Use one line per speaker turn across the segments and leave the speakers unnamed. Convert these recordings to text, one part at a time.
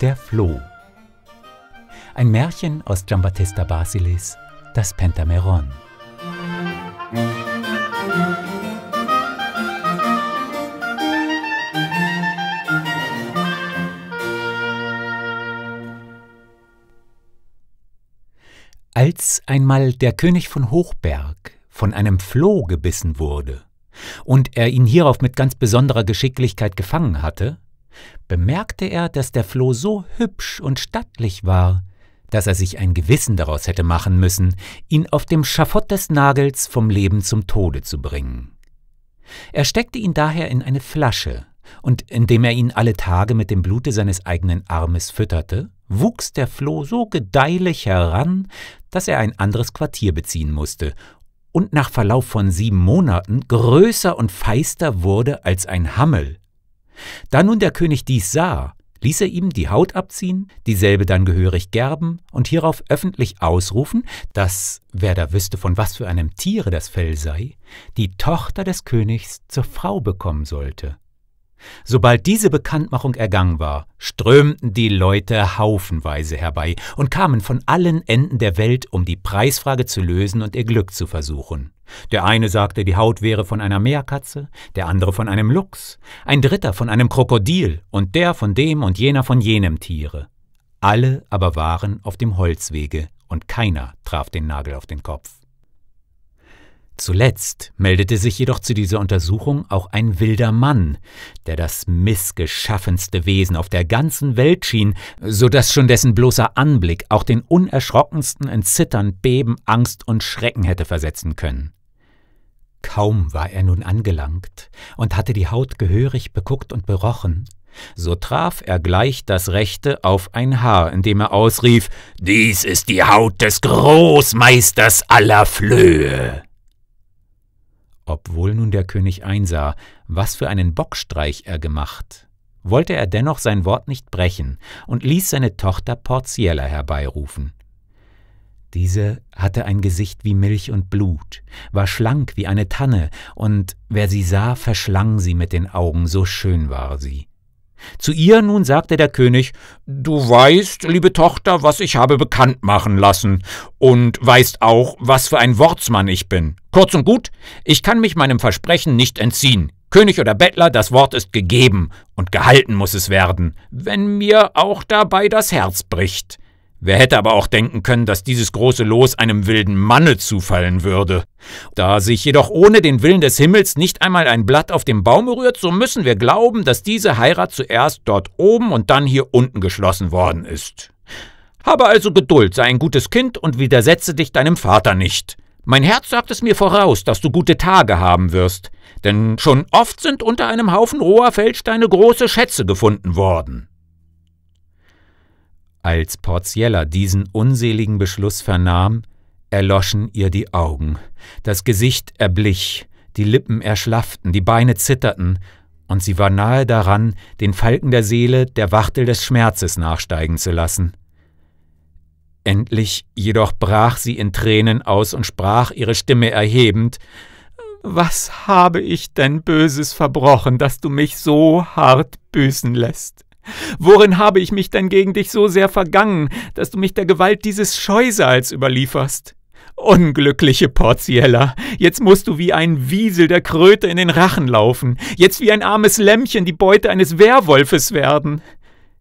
Der Floh. Ein Märchen aus Giambattista Basilis, das Pentameron. Als einmal der König von Hochberg von einem Floh gebissen wurde und er ihn hierauf mit ganz besonderer Geschicklichkeit gefangen hatte, bemerkte er, dass der Floh so hübsch und stattlich war, dass er sich ein Gewissen daraus hätte machen müssen, ihn auf dem Schafott des Nagels vom Leben zum Tode zu bringen. Er steckte ihn daher in eine Flasche, und indem er ihn alle Tage mit dem Blute seines eigenen Armes fütterte, wuchs der Floh so gedeihlich heran, dass er ein anderes Quartier beziehen musste und nach Verlauf von sieben Monaten größer und feister wurde als ein Hammel da nun der König dies sah, ließ er ihm die Haut abziehen, dieselbe dann gehörig gerben und hierauf öffentlich ausrufen, dass, wer da wüsste, von was für einem Tiere das Fell sei, die Tochter des Königs zur Frau bekommen sollte. Sobald diese Bekanntmachung ergangen war, strömten die Leute haufenweise herbei und kamen von allen Enden der Welt, um die Preisfrage zu lösen und ihr Glück zu versuchen. Der eine sagte, die Haut wäre von einer Meerkatze, der andere von einem Luchs, ein dritter von einem Krokodil und der von dem und jener von jenem Tiere. Alle aber waren auf dem Holzwege und keiner traf den Nagel auf den Kopf. Zuletzt meldete sich jedoch zu dieser Untersuchung auch ein wilder Mann, der das missgeschaffenste Wesen auf der ganzen Welt schien, so dass schon dessen bloßer Anblick auch den unerschrockensten in Zittern, Beben, Angst und Schrecken hätte versetzen können. Kaum war er nun angelangt und hatte die Haut gehörig beguckt und berochen, so traf er gleich das Rechte auf ein Haar, indem er ausrief Dies ist die Haut des Großmeisters aller Flöhe. Obwohl nun der König einsah, was für einen Bockstreich er gemacht, wollte er dennoch sein Wort nicht brechen und ließ seine Tochter Porziella herbeirufen. Diese hatte ein Gesicht wie Milch und Blut, war schlank wie eine Tanne, und wer sie sah, verschlang sie mit den Augen, so schön war sie. Zu ihr nun sagte der König Du weißt, liebe Tochter, was ich habe bekannt machen lassen, und weißt auch, was für ein Wortsmann ich bin. Kurz und gut, ich kann mich meinem Versprechen nicht entziehen. König oder Bettler, das Wort ist gegeben, und gehalten muß es werden, wenn mir auch dabei das Herz bricht. Wer hätte aber auch denken können, dass dieses große Los einem wilden Manne zufallen würde. Da sich jedoch ohne den Willen des Himmels nicht einmal ein Blatt auf dem Baum rührt, so müssen wir glauben, dass diese Heirat zuerst dort oben und dann hier unten geschlossen worden ist. Habe also Geduld, sei ein gutes Kind und widersetze dich deinem Vater nicht. Mein Herz sagt es mir voraus, dass du gute Tage haben wirst, denn schon oft sind unter einem Haufen roher Feldsteine große Schätze gefunden worden. Als Porziella diesen unseligen Beschluss vernahm, erloschen ihr die Augen, das Gesicht erblich, die Lippen erschlafften, die Beine zitterten, und sie war nahe daran, den Falken der Seele der Wachtel des Schmerzes nachsteigen zu lassen. Endlich jedoch brach sie in Tränen aus und sprach, ihre Stimme erhebend, Was habe ich denn Böses verbrochen, dass du mich so hart büßen lässt? Worin habe ich mich denn gegen dich so sehr vergangen, dass du mich der Gewalt dieses Scheusals überlieferst? Unglückliche Porziella, jetzt musst du wie ein Wiesel der Kröte in den Rachen laufen, jetzt wie ein armes Lämmchen die Beute eines Werwolfes werden.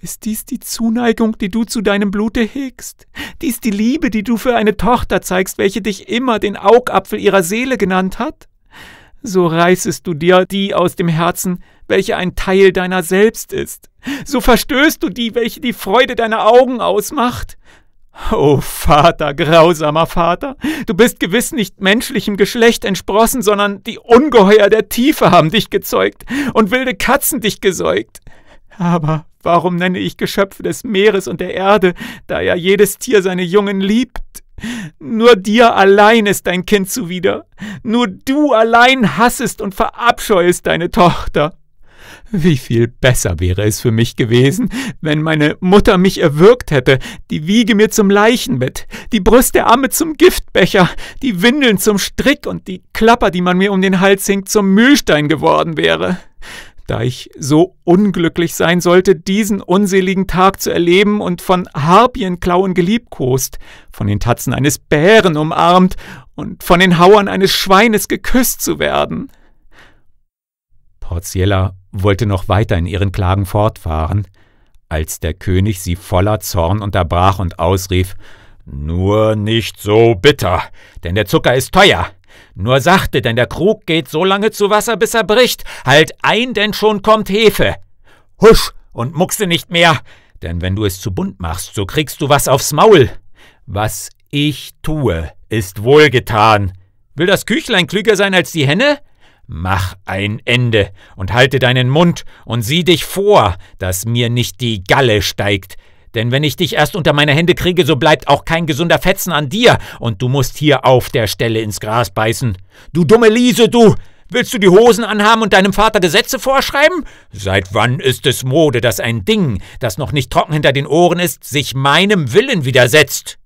Ist dies die Zuneigung, die du zu deinem Blute hegst? Dies die Liebe, die du für eine Tochter zeigst, welche dich immer den Augapfel ihrer Seele genannt hat? so reißest du dir die aus dem Herzen, welche ein Teil deiner selbst ist. So verstößt du die, welche die Freude deiner Augen ausmacht. O oh Vater, grausamer Vater, du bist gewiss nicht menschlichem Geschlecht entsprossen, sondern die Ungeheuer der Tiefe haben dich gezeugt und wilde Katzen dich gesäugt. Aber warum nenne ich Geschöpfe des Meeres und der Erde, da ja jedes Tier seine Jungen liebt? Nur dir allein ist dein Kind zuwider, nur du allein hassest und verabscheuest deine Tochter. Wie viel besser wäre es für mich gewesen, wenn meine Mutter mich erwürgt hätte, die Wiege mir zum Leichenbett, die Brust der Amme zum Giftbecher, die Windeln zum Strick und die Klapper, die man mir um den Hals hängt, zum Mühlstein geworden wäre da ich so unglücklich sein sollte, diesen unseligen Tag zu erleben und von Harpienklauen geliebkost, von den Tatzen eines Bären umarmt und von den Hauern eines Schweines geküsst zu werden. Porziella wollte noch weiter in ihren Klagen fortfahren, als der König sie voller Zorn unterbrach und ausrief Nur nicht so bitter, denn der Zucker ist teuer. Nur sachte, denn der Krug geht so lange zu Wasser, bis er bricht. Halt ein, denn schon kommt Hefe. Husch und muckse nicht mehr, denn wenn du es zu bunt machst, so kriegst du was aufs Maul. Was ich tue, ist wohlgetan. Will das Küchlein klüger sein als die Henne? Mach ein Ende und halte deinen Mund und sieh dich vor, dass mir nicht die Galle steigt, denn wenn ich dich erst unter meine Hände kriege, so bleibt auch kein gesunder Fetzen an dir, und du musst hier auf der Stelle ins Gras beißen. Du dumme Liese, du! Willst du die Hosen anhaben und deinem Vater Gesetze vorschreiben? Seit wann ist es Mode, dass ein Ding, das noch nicht trocken hinter den Ohren ist, sich meinem Willen widersetzt?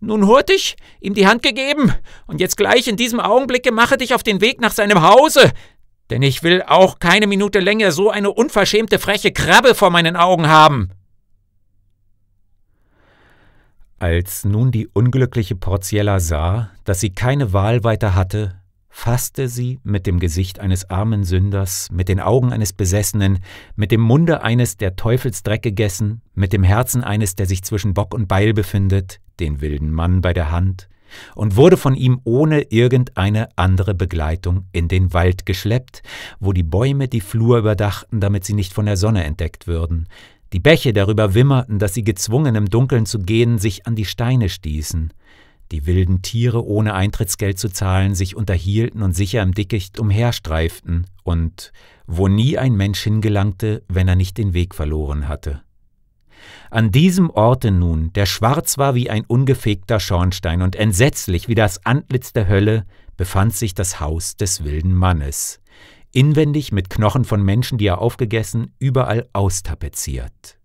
Nun hurtig, ihm die Hand gegeben, und jetzt gleich in diesem Augenblicke mache dich auf den Weg nach seinem Hause, denn ich will auch keine Minute länger so eine unverschämte freche Krabbe vor meinen Augen haben. Als nun die unglückliche Porziella sah, dass sie keine Wahl weiter hatte, fasste sie mit dem Gesicht eines armen Sünders, mit den Augen eines Besessenen, mit dem Munde eines, der Teufelsdreck gegessen, mit dem Herzen eines, der sich zwischen Bock und Beil befindet, den wilden Mann bei der Hand, und wurde von ihm ohne irgendeine andere Begleitung in den Wald geschleppt, wo die Bäume die Flur überdachten, damit sie nicht von der Sonne entdeckt würden, die Bäche darüber wimmerten, dass sie gezwungen, im Dunkeln zu gehen, sich an die Steine stießen. Die wilden Tiere, ohne Eintrittsgeld zu zahlen, sich unterhielten und sicher im Dickicht umherstreiften und wo nie ein Mensch hingelangte, wenn er nicht den Weg verloren hatte. An diesem Orte nun, der schwarz war wie ein ungefegter Schornstein und entsetzlich wie das Antlitz der Hölle, befand sich das Haus des wilden Mannes inwendig mit Knochen von Menschen, die er aufgegessen, überall austapeziert.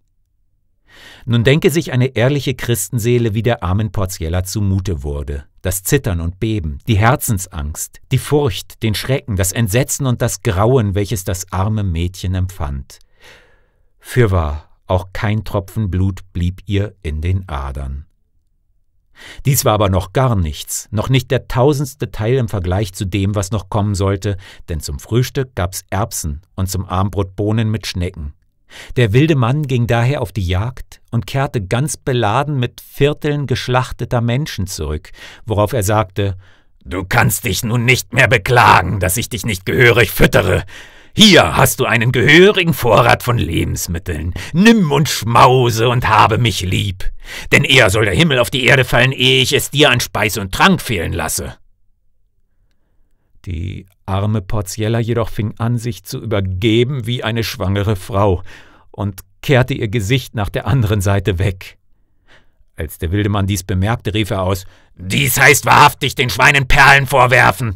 Nun denke sich eine ehrliche Christenseele, wie der armen Porziella zumute wurde. Das Zittern und Beben, die Herzensangst, die Furcht, den Schrecken, das Entsetzen und das Grauen, welches das arme Mädchen empfand. Fürwahr, auch kein Tropfen Blut blieb ihr in den Adern. Dies war aber noch gar nichts, noch nicht der tausendste Teil im Vergleich zu dem, was noch kommen sollte, denn zum Frühstück gab's Erbsen und zum Armbrot Bohnen mit Schnecken. Der wilde Mann ging daher auf die Jagd und kehrte ganz beladen mit Vierteln geschlachteter Menschen zurück, worauf er sagte Du kannst dich nun nicht mehr beklagen, dass ich dich nicht gehörig füttere, hier hast du einen gehörigen Vorrat von Lebensmitteln. Nimm und schmause und habe mich lieb. Denn eher soll der Himmel auf die Erde fallen, ehe ich es dir an Speis und Trank fehlen lasse. Die arme Porziella jedoch fing an, sich zu übergeben wie eine schwangere Frau und kehrte ihr Gesicht nach der anderen Seite weg. Als der wilde Mann dies bemerkte, rief er aus: Dies heißt wahrhaftig den Schweinen Perlen vorwerfen.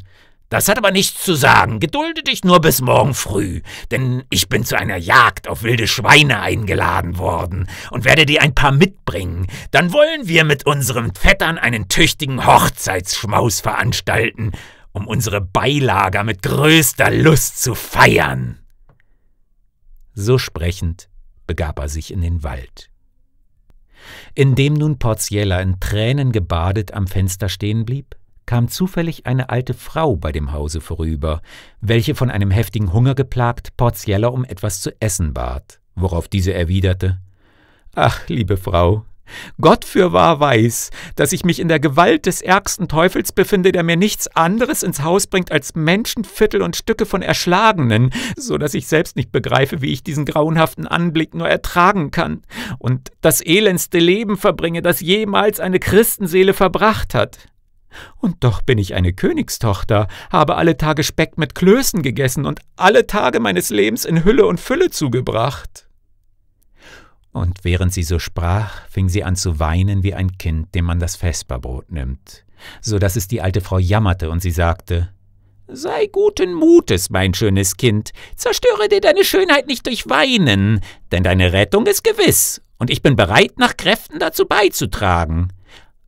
Das hat aber nichts zu sagen. Gedulde dich nur bis morgen früh, denn ich bin zu einer Jagd auf wilde Schweine eingeladen worden und werde dir ein paar mitbringen. Dann wollen wir mit unseren Vettern einen tüchtigen Hochzeitsschmaus veranstalten, um unsere Beilager mit größter Lust zu feiern. So sprechend begab er sich in den Wald. Indem nun Porziella in Tränen gebadet am Fenster stehen blieb, kam zufällig eine alte Frau bei dem Hause vorüber, welche von einem heftigen Hunger geplagt Porziella um etwas zu essen bat, worauf diese erwiderte Ach, liebe Frau, Gott fürwahr weiß, dass ich mich in der Gewalt des ärgsten Teufels befinde, der mir nichts anderes ins Haus bringt als Menschenviertel und Stücke von Erschlagenen, so dass ich selbst nicht begreife, wie ich diesen grauenhaften Anblick nur ertragen kann und das elendste Leben verbringe, das jemals eine Christenseele verbracht hat. Und doch bin ich eine Königstochter, habe alle Tage Speck mit Klößen gegessen und alle Tage meines Lebens in Hülle und Fülle zugebracht. Und während sie so sprach, fing sie an zu weinen wie ein Kind, dem man das Vesperbrot nimmt, so daß es die alte Frau jammerte und sie sagte, Sei guten Mutes, mein schönes Kind, zerstöre dir deine Schönheit nicht durch Weinen, denn deine Rettung ist gewiss, und ich bin bereit, nach Kräften dazu beizutragen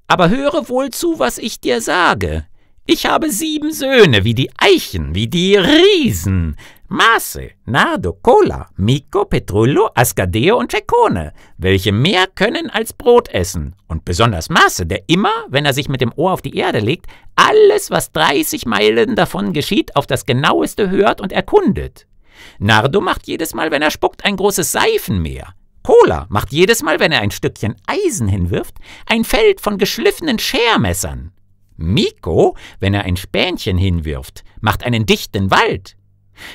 aber höre wohl zu, was ich dir sage. Ich habe sieben Söhne, wie die Eichen, wie die Riesen. Maße, Nardo, Cola, Mico, Petrullo, Ascadeo und Ceccone, welche mehr können als Brot essen. Und besonders Maße, der immer, wenn er sich mit dem Ohr auf die Erde legt, alles, was 30 Meilen davon geschieht, auf das genaueste hört und erkundet. Nardo macht jedes Mal, wenn er spuckt, ein großes Seifenmeer. Cola macht jedes Mal, wenn er ein Stückchen Eisen hinwirft, ein Feld von geschliffenen Schermessern. Miko, wenn er ein Spänchen hinwirft, macht einen dichten Wald.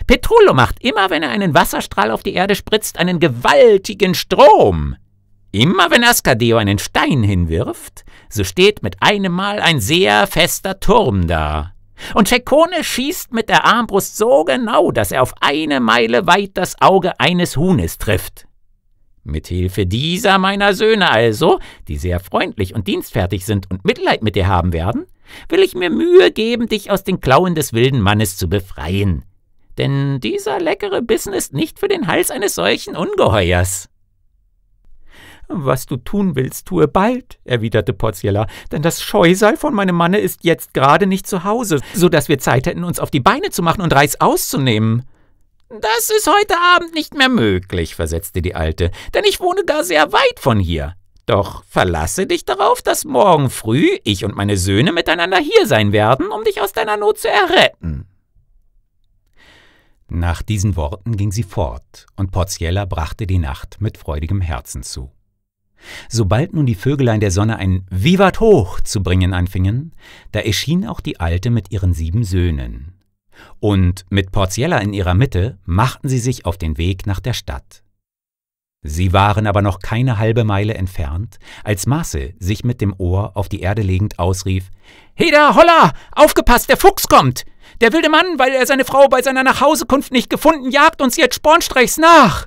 Petrullo macht immer, wenn er einen Wasserstrahl auf die Erde spritzt, einen gewaltigen Strom. Immer wenn Ascadeo einen Stein hinwirft, so steht mit einem Mal ein sehr fester Turm da. Und Ceccone schießt mit der Armbrust so genau, dass er auf eine Meile weit das Auge eines Huhnes trifft. Mithilfe dieser meiner Söhne also, die sehr freundlich und dienstfertig sind und Mitleid mit dir haben werden, will ich mir Mühe geben, dich aus den Klauen des wilden Mannes zu befreien. Denn dieser leckere Bissen ist nicht für den Hals eines solchen Ungeheuers. Was du tun willst, tue bald, erwiderte Porziella, denn das Scheusal von meinem Manne ist jetzt gerade nicht zu Hause, so dass wir Zeit hätten, uns auf die Beine zu machen und Reis auszunehmen. Das ist heute Abend nicht mehr möglich, versetzte die Alte, denn ich wohne gar sehr weit von hier. Doch verlasse dich darauf, dass morgen früh ich und meine Söhne miteinander hier sein werden, um dich aus deiner Not zu erretten. Nach diesen Worten ging sie fort, und Porziella brachte die Nacht mit freudigem Herzen zu. Sobald nun die Vögelein der Sonne ein Vivat hoch zu bringen anfingen, da erschien auch die Alte mit ihren sieben Söhnen, und mit Porziella in ihrer Mitte machten sie sich auf den Weg nach der Stadt. Sie waren aber noch keine halbe Meile entfernt, als Marcel sich mit dem Ohr auf die Erde legend ausrief Heda, holla, aufgepasst, der Fuchs kommt. Der wilde Mann, weil er seine Frau bei seiner Nachhausekunft nicht gefunden, jagt uns jetzt spornstreichs nach.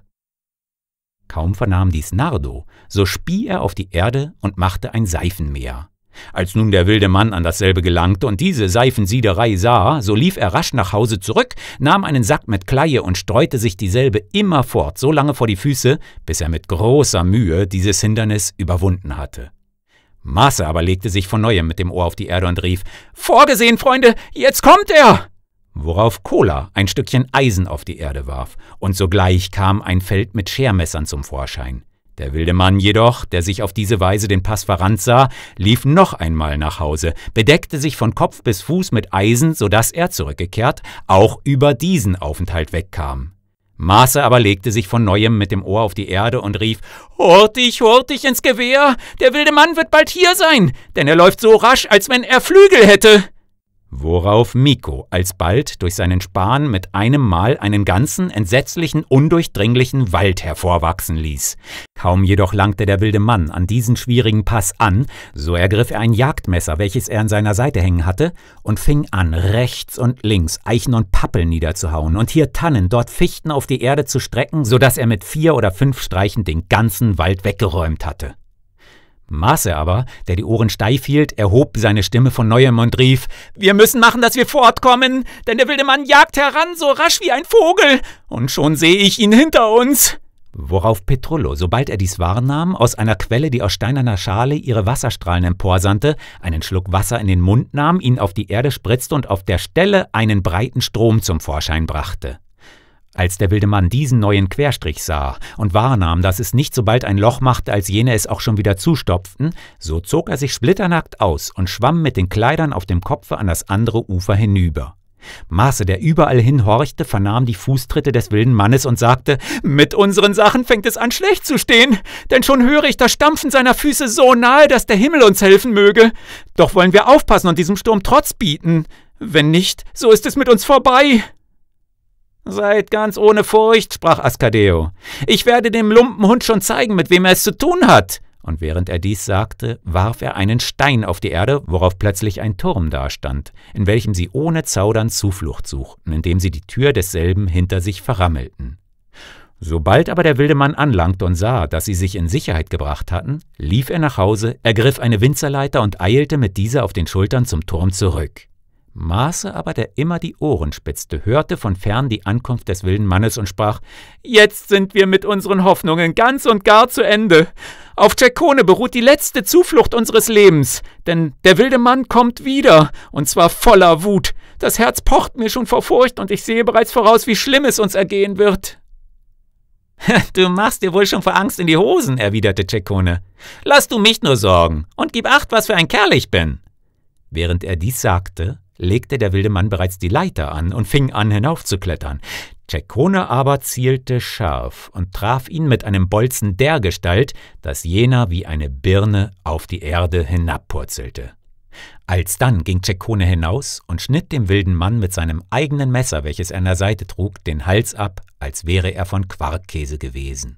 Kaum vernahm dies Nardo, so spie er auf die Erde und machte ein Seifenmeer. Als nun der wilde Mann an dasselbe gelangte und diese Seifensiederei sah, so lief er rasch nach Hause zurück, nahm einen Sack mit Kleie und streute sich dieselbe immerfort so lange vor die Füße, bis er mit großer Mühe dieses Hindernis überwunden hatte. Masse aber legte sich von neuem mit dem Ohr auf die Erde und rief: Vorgesehen, Freunde, jetzt kommt er! Worauf Cola ein Stückchen Eisen auf die Erde warf, und sogleich kam ein Feld mit Schermessern zum Vorschein. Der wilde Mann jedoch, der sich auf diese Weise den Pass verrannt sah, lief noch einmal nach Hause, bedeckte sich von Kopf bis Fuß mit Eisen, so dass er, zurückgekehrt, auch über diesen Aufenthalt wegkam. Maße aber legte sich von neuem mit dem Ohr auf die Erde und rief Hurtig, hurtig ins Gewehr. Der wilde Mann wird bald hier sein, denn er läuft so rasch, als wenn er Flügel hätte worauf Miko alsbald durch seinen Span mit einem Mal einen ganzen entsetzlichen, undurchdringlichen Wald hervorwachsen ließ. Kaum jedoch langte der wilde Mann an diesen schwierigen Pass an, so ergriff er ein Jagdmesser, welches er an seiner Seite hängen hatte, und fing an, rechts und links Eichen und Pappeln niederzuhauen und hier Tannen, dort Fichten auf die Erde zu strecken, so dass er mit vier oder fünf Streichen den ganzen Wald weggeräumt hatte. Maße aber, der die Ohren steif hielt, erhob seine Stimme von neuem und rief Wir müssen machen, dass wir fortkommen, denn der wilde Mann jagt heran, so rasch wie ein Vogel, und schon sehe ich ihn hinter uns. Worauf Petrullo, sobald er dies wahrnahm, aus einer Quelle, die aus steinerner Schale ihre Wasserstrahlen emporsandte, einen Schluck Wasser in den Mund nahm, ihn auf die Erde spritzte und auf der Stelle einen breiten Strom zum Vorschein brachte. Als der wilde Mann diesen neuen Querstrich sah und wahrnahm, dass es nicht so bald ein Loch machte, als jene es auch schon wieder zustopften, so zog er sich splitternackt aus und schwamm mit den Kleidern auf dem Kopfe an das andere Ufer hinüber. Maße, der überall hinhorchte, vernahm die Fußtritte des wilden Mannes und sagte: Mit unseren Sachen fängt es an, schlecht zu stehen, denn schon höre ich das Stampfen seiner Füße so nahe, dass der Himmel uns helfen möge. Doch wollen wir aufpassen und diesem Sturm Trotz bieten. Wenn nicht, so ist es mit uns vorbei. Seid ganz ohne Furcht, sprach Askadeo. Ich werde dem Lumpenhund schon zeigen, mit wem er es zu tun hat. Und während er dies sagte, warf er einen Stein auf die Erde, worauf plötzlich ein Turm dastand, in welchem sie ohne Zaudern Zuflucht suchten, indem sie die Tür desselben hinter sich verrammelten. Sobald aber der wilde Mann anlangte und sah, dass sie sich in Sicherheit gebracht hatten, lief er nach Hause, ergriff eine Winzerleiter und eilte mit dieser auf den Schultern zum Turm zurück. Maße aber, der immer die Ohren spitzte, hörte von fern die Ankunft des wilden Mannes und sprach: Jetzt sind wir mit unseren Hoffnungen ganz und gar zu Ende. Auf Czekone beruht die letzte Zuflucht unseres Lebens, denn der wilde Mann kommt wieder, und zwar voller Wut. Das Herz pocht mir schon vor Furcht, und ich sehe bereits voraus, wie schlimm es uns ergehen wird. Du machst dir wohl schon vor Angst in die Hosen, erwiderte Czekone. Lass du mich nur sorgen und gib acht, was für ein Kerl ich bin. Während er dies sagte, legte der wilde Mann bereits die Leiter an und fing an, hinaufzuklettern. Ceccone aber zielte scharf und traf ihn mit einem Bolzen dergestalt, dass jener wie eine Birne auf die Erde hinabpurzelte. Alsdann ging Ceccone hinaus und schnitt dem wilden Mann mit seinem eigenen Messer, welches er an der Seite trug, den Hals ab, als wäre er von Quarkkäse gewesen.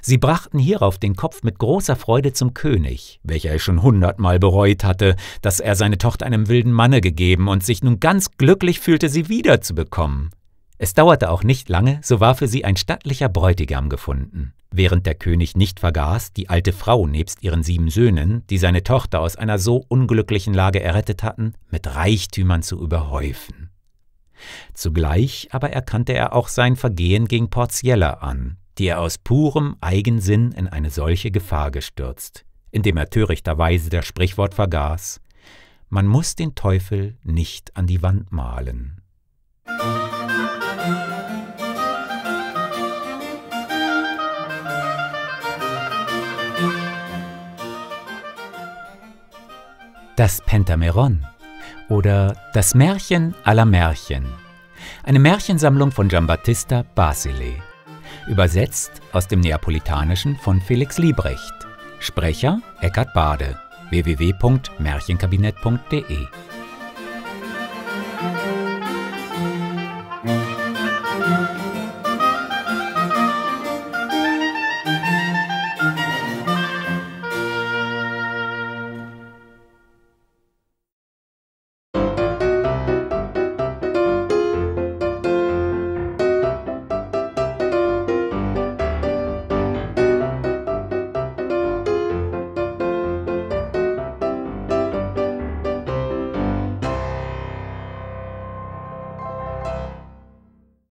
Sie brachten hierauf den Kopf mit großer Freude zum König, welcher es schon hundertmal bereut hatte, dass er seine Tochter einem wilden Manne gegeben und sich nun ganz glücklich fühlte, sie wiederzubekommen. Es dauerte auch nicht lange, so war für sie ein stattlicher Bräutigam gefunden, während der König nicht vergaß, die alte Frau nebst ihren sieben Söhnen, die seine Tochter aus einer so unglücklichen Lage errettet hatten, mit Reichtümern zu überhäufen. Zugleich aber erkannte er auch sein Vergehen gegen Porziella an, die er aus purem Eigensinn in eine solche Gefahr gestürzt, indem er törichterweise das Sprichwort vergaß, man muss den Teufel nicht an die Wand malen. Das Pentameron oder Das Märchen aller Märchen. Eine Märchensammlung von Giambattista Basile. Übersetzt aus dem Neapolitanischen von Felix Liebrecht. Sprecher Eckhard Bade. www.märchenkabinett.de